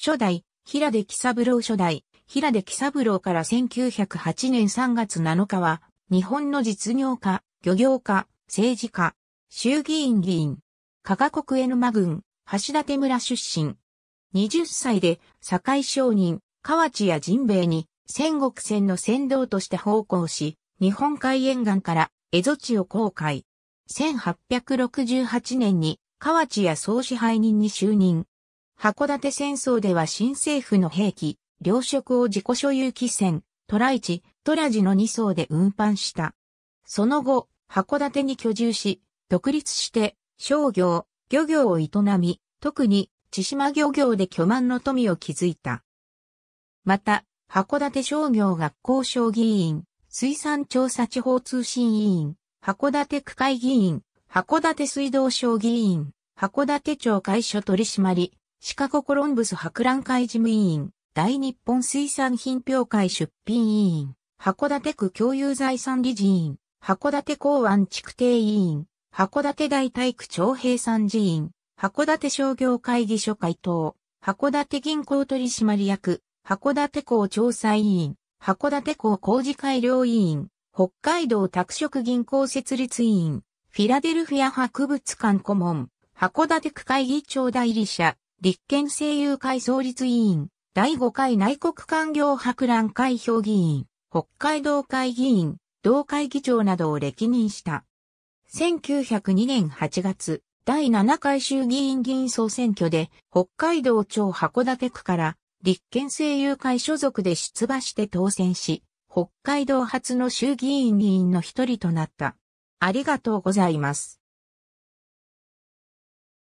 初代、平出喜三郎初代、平出喜三郎から1908年3月7日は、日本の実業家、漁業家、政治家、衆議院議員、加賀国江沼郡、橋立村出身。20歳で、堺商人、河内や神兵衛に、戦国船の船頭として奉公し、日本海沿岸から江戸地を航海。1868年に河内や総支配人に就任。函館戦争では新政府の兵器、糧食を自己所有機船、トライチ、トラジの2層で運搬した。その後、函館に居住し、独立して、商業、漁業を営み、特に、千島漁業で巨万の富を築いた。また、函館商業学校将議員、水産調査地方通信委員、函館区会議員、函館水道省議員、函館町会所取締シカゴコロンブス博覧会事務委員、大日本水産品評会出品委員、函館区共有財産理事委員、函館港湾築堤委員、函館大体区長平山事員、函館商業会議所会頭、函館銀行取締役、函館港調査委員、函館港工事改良委員、北海道拓殖銀行設立委員、フィラデルフィア博物館顧問、函館区会議長代理者、立憲政友会創立委員、第5回内国官業博覧会評議員、北海道会議員、同会議長などを歴任した。1902年8月、第7回衆議院議員総選挙で、北海道庁函館区から、立憲政友会所属で出馬して当選し、北海道初の衆議院議員の一人となった。ありがとうございます。